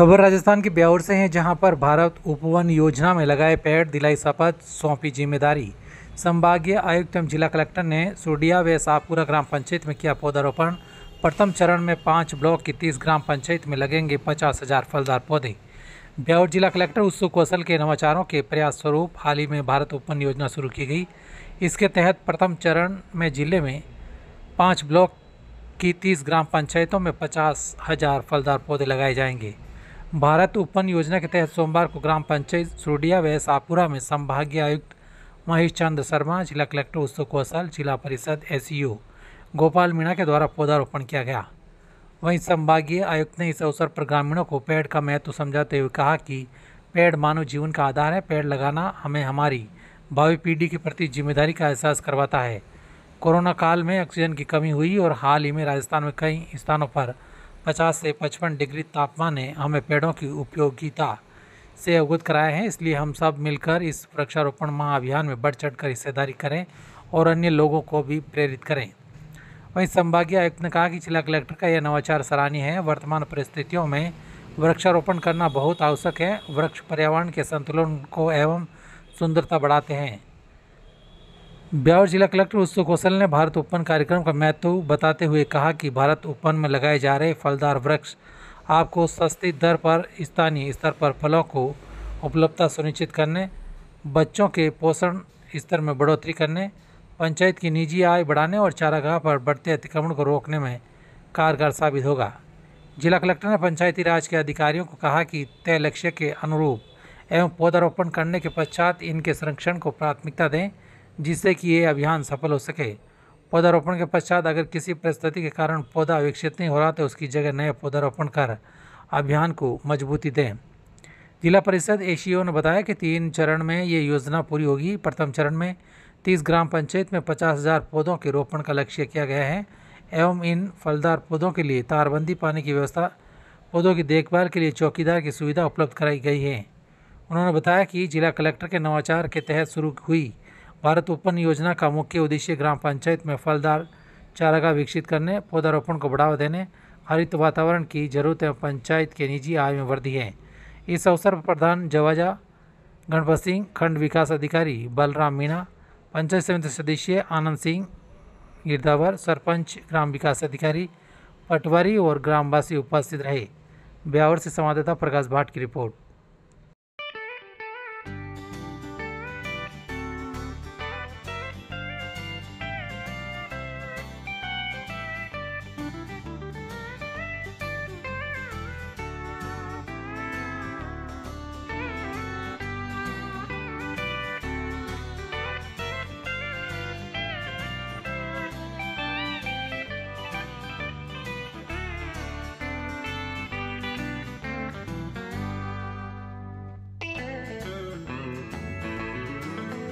खबर राजस्थान के ब्यावर से है जहां पर भारत उपवन योजना में लगाए पेड़ दिलाई शपथ सौंपी जिम्मेदारी संभागीय आयुक्त एवं जिला कलेक्टर ने सोडिया व साहपुरा ग्राम पंचायत में किया पौधारोपण प्रथम चरण में पाँच ब्लॉक की तीस ग्राम पंचायत में लगेंगे पचास हज़ार फलदार पौधे ब्यावर जिला कलेक्टर उत्सु कौशल के नवाचारों के प्रयास स्वरूप हाल ही में भारत उपवन योजना शुरू की गई इसके तहत प्रथम चरण में जिले में पाँच ब्लॉक की तीस ग्राम पंचायतों में पचास हज़ार फलदार पौधे लगाए जाएंगे भारत उपवन योजना के तहत सोमवार को ग्राम पंचायत सुरडिया व सापुरा में संभागीय आयुक्त महेश चंद्र शर्मा जिला कलेक्टर उत्सव कौशल जिला परिषद एस गोपाल मीणा के द्वारा पौधारोपण किया गया वहीं संभागीय आयुक्त ने इस अवसर पर ग्रामीणों को पेड़ का महत्व समझाते हुए कहा कि पेड़ मानव जीवन का आधार है पेड़ लगाना हमें हमारी भावी पीढ़ी के प्रति जिम्मेदारी का एहसास करवाता है कोरोना काल में ऑक्सीजन की कमी हुई और हाल ही में राजस्थान में कई स्थानों पर 50 से 55 डिग्री तापमान ने हमें पेड़ों की उपयोगिता से अवगत कराए हैं इसलिए हम सब मिलकर इस वृक्षारोपण महाअभियान में बढ़ चढ़ कर हिस्सेदारी करें और अन्य लोगों को भी प्रेरित करें वहीं संभागीय आयुक्त ने कहा कि जिला कलेक्टर का यह नवाचार सराहनीय है वर्तमान परिस्थितियों में वृक्षारोपण करना बहुत आवश्यक है वृक्ष पर्यावरण के संतुलन को एवं सुंदरता बढ़ाते हैं ब्यावर जिला कलेक्टर उत्सव कौशल ने भारत ओपन कार्यक्रम का महत्व बताते हुए कहा कि भारत ओपन में लगाए जा रहे फलदार वृक्ष आपको सस्ती दर पर स्थानीय स्तर पर फलों को उपलब्धता सुनिश्चित करने बच्चों के पोषण स्तर में बढ़ोतरी करने पंचायत की निजी आय बढ़ाने और चारागाह पर बढ़ते अतिक्रमण को रोकने में कारगर साबित होगा जिला कलेक्टर ने पंचायती राज के अधिकारियों को कहा कि तय लक्ष्य के अनुरूप एवं पौधारोपण करने के पश्चात इनके संरक्षण को प्राथमिकता दें जिससे कि ये अभियान सफल हो सके पौधारोपण के पश्चात अगर किसी परिस्थिति के कारण पौधा विकसित नहीं हो रहा तो उसकी जगह नए पौधारोपण कर अभियान को मजबूती दें जिला परिषद एशियो ने बताया कि तीन चरण में ये योजना पूरी होगी प्रथम चरण में तीस ग्राम पंचायत में पचास हज़ार पौधों के रोपण का लक्ष्य किया गया है एवं इन फलदार पौधों के लिए तारबंदी पानी की व्यवस्था पौधों की देखभाल के लिए चौकीदार की सुविधा उपलब्ध कराई गई है उन्होंने बताया कि जिला कलेक्टर के नवाचार के तहत शुरू हुई भारत ओपन योजना का मुख्य उद्देश्य ग्राम पंचायत में फलदार चारागाह विकसित करने पौधारोपण को बढ़ावा देने हरित वातावरण की जरूरत एवं पंचायत के निजी आय में वृद्धि है इस अवसर पर प्रधान जवाजा गणपत सिंह खंड विकास अधिकारी बलराम मीणा पंचायत समिति सदस्य आनंद सिंह गिरदावर सरपंच ग्राम विकास अधिकारी पटवारी और ग्रामवासी उपस्थित रहे ब्यावर से संवाददाता प्रकाश भाट की रिपोर्ट